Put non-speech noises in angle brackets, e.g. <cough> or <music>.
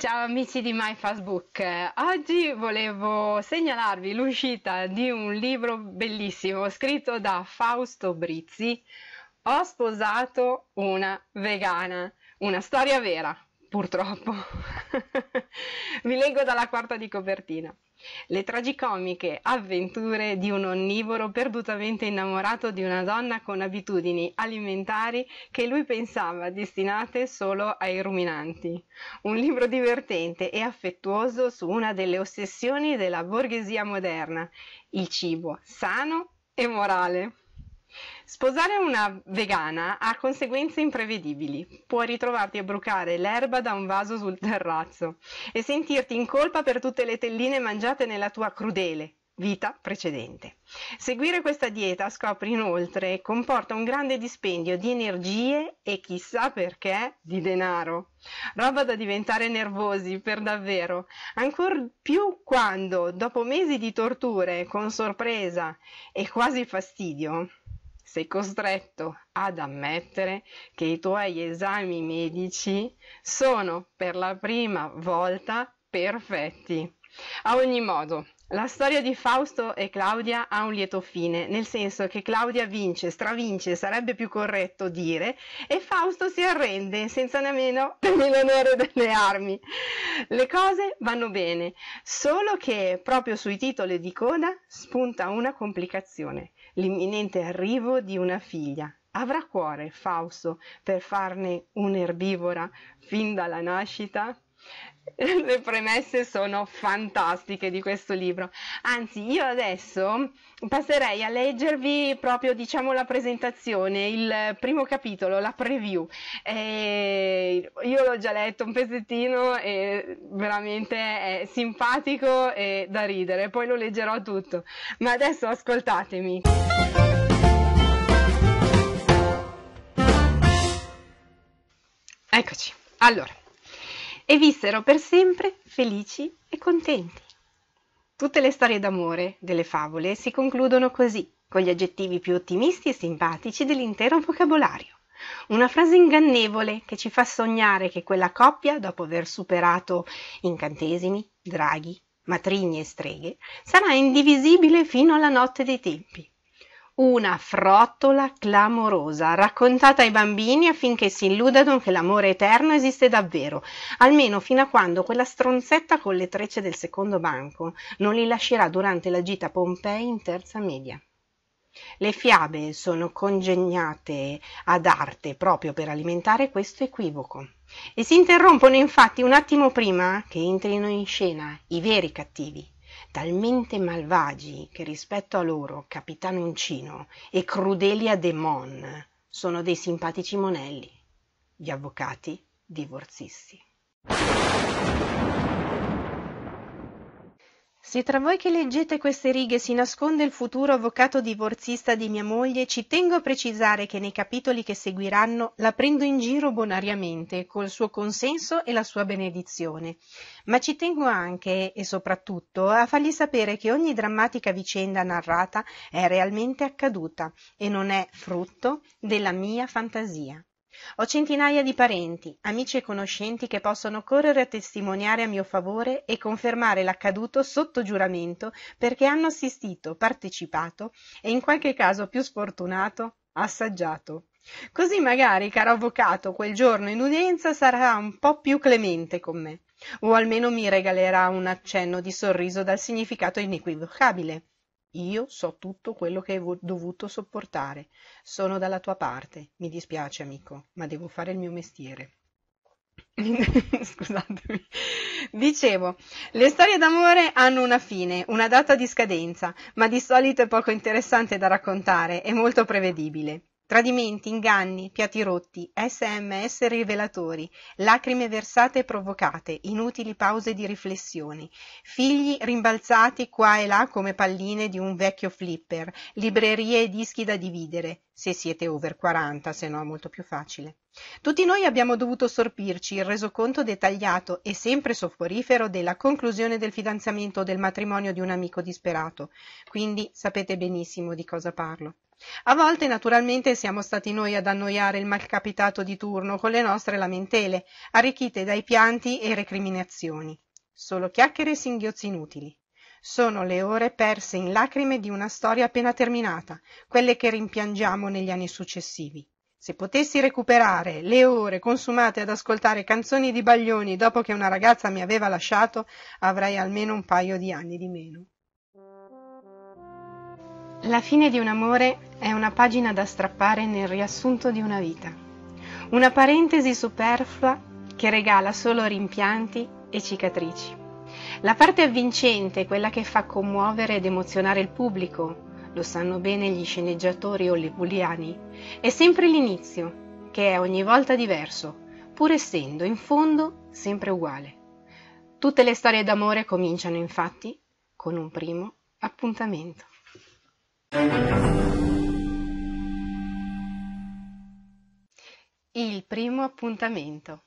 Ciao amici di MyFacebook, oggi volevo segnalarvi l'uscita di un libro bellissimo scritto da Fausto Brizzi, Ho sposato una vegana, una storia vera purtroppo. <laughs> Vi leggo dalla quarta di copertina. Le tragicomiche avventure di un onnivoro perdutamente innamorato di una donna con abitudini alimentari che lui pensava destinate solo ai ruminanti. Un libro divertente e affettuoso su una delle ossessioni della borghesia moderna, il cibo sano e morale. Sposare una vegana ha conseguenze imprevedibili. Puoi ritrovarti a brucare l'erba da un vaso sul terrazzo e sentirti in colpa per tutte le telline mangiate nella tua crudele vita precedente. Seguire questa dieta, scopri inoltre, comporta un grande dispendio di energie e chissà perché di denaro. Roba da diventare nervosi per davvero, ancor più quando, dopo mesi di torture, con sorpresa e quasi fastidio, sei costretto ad ammettere che i tuoi esami medici sono per la prima volta perfetti. A ogni modo, la storia di Fausto e Claudia ha un lieto fine, nel senso che Claudia vince, stravince, sarebbe più corretto dire, e Fausto si arrende senza nemmeno <laughs> l'onore delle armi. Le cose vanno bene, solo che proprio sui titoli di coda spunta una complicazione l'imminente arrivo di una figlia. Avrà cuore Fausto per farne un'erbivora fin dalla nascita? <laughs> le premesse sono fantastiche di questo libro. Anzi, io adesso passerei a leggervi proprio, diciamo, la presentazione, il primo capitolo, la preview. E io l'ho già letto un pezzettino e veramente è simpatico e da ridere, poi lo leggerò tutto. Ma adesso ascoltatemi. Eccoci. Allora, e vissero per sempre felici e contenti. Tutte le storie d'amore delle favole si concludono così, con gli aggettivi più ottimisti e simpatici dell'intero vocabolario. Una frase ingannevole che ci fa sognare che quella coppia, dopo aver superato incantesimi, draghi, matrigni e streghe, sarà indivisibile fino alla notte dei tempi. Una frottola clamorosa, raccontata ai bambini affinché si illudano che l'amore eterno esiste davvero, almeno fino a quando quella stronzetta con le trecce del secondo banco non li lascerà durante la gita Pompei in terza media. Le fiabe sono congegnate ad arte proprio per alimentare questo equivoco e si interrompono infatti un attimo prima che entrino in scena i veri cattivi, talmente malvagi che rispetto a loro Capitan Uncino e Crudelia De Mon sono dei simpatici monelli, gli avvocati divorzisti. Se tra voi che leggete queste righe si nasconde il futuro avvocato divorzista di mia moglie, ci tengo a precisare che nei capitoli che seguiranno la prendo in giro bonariamente, col suo consenso e la sua benedizione. Ma ci tengo anche e soprattutto a fargli sapere che ogni drammatica vicenda narrata è realmente accaduta e non è frutto della mia fantasia. Ho centinaia di parenti, amici e conoscenti che possono correre a testimoniare a mio favore e confermare l'accaduto sotto giuramento perché hanno assistito, partecipato e in qualche caso più sfortunato, assaggiato. Così magari, caro avvocato, quel giorno in udienza sarà un po' più clemente con me, o almeno mi regalerà un accenno di sorriso dal significato inequivocabile. Io so tutto quello che hai dovuto sopportare. Sono dalla tua parte. Mi dispiace, amico, ma devo fare il mio mestiere. <laughs> Scusatemi. Dicevo, le storie d'amore hanno una fine, una data di scadenza, ma di solito è poco interessante da raccontare è molto prevedibile. Tradimenti, inganni, piatti rotti, sms rivelatori, lacrime versate e provocate, inutili pause di riflessioni, figli rimbalzati qua e là come palline di un vecchio flipper, librerie e dischi da dividere, se siete over 40, se no è molto più facile. Tutti noi abbiamo dovuto sorpirci il resoconto dettagliato e sempre sofforifero della conclusione del fidanzamento o del matrimonio di un amico disperato, quindi sapete benissimo di cosa parlo. A volte naturalmente siamo stati noi ad annoiare il malcapitato di turno con le nostre lamentele, arricchite dai pianti e recriminazioni. Solo chiacchiere e singhiozzi inutili. Sono le ore perse in lacrime di una storia appena terminata, quelle che rimpiangiamo negli anni successivi. Se potessi recuperare le ore consumate ad ascoltare canzoni di Baglioni dopo che una ragazza mi aveva lasciato, avrei almeno un paio di anni di meno. La fine di un amore è una pagina da strappare nel riassunto di una vita, una parentesi superflua che regala solo rimpianti e cicatrici. La parte avvincente quella che fa commuovere ed emozionare il pubblico, lo sanno bene gli sceneggiatori hollywoodiani, è sempre l'inizio, che è ogni volta diverso, pur essendo in fondo sempre uguale. Tutte le storie d'amore cominciano infatti con un primo appuntamento. Il primo appuntamento.